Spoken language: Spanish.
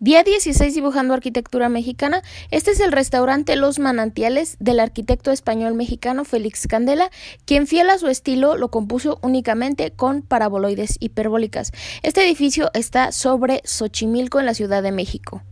Día 16 dibujando arquitectura mexicana. Este es el restaurante Los Manantiales del arquitecto español mexicano Félix Candela, quien fiel a su estilo lo compuso únicamente con paraboloides hiperbólicas. Este edificio está sobre Xochimilco en la Ciudad de México.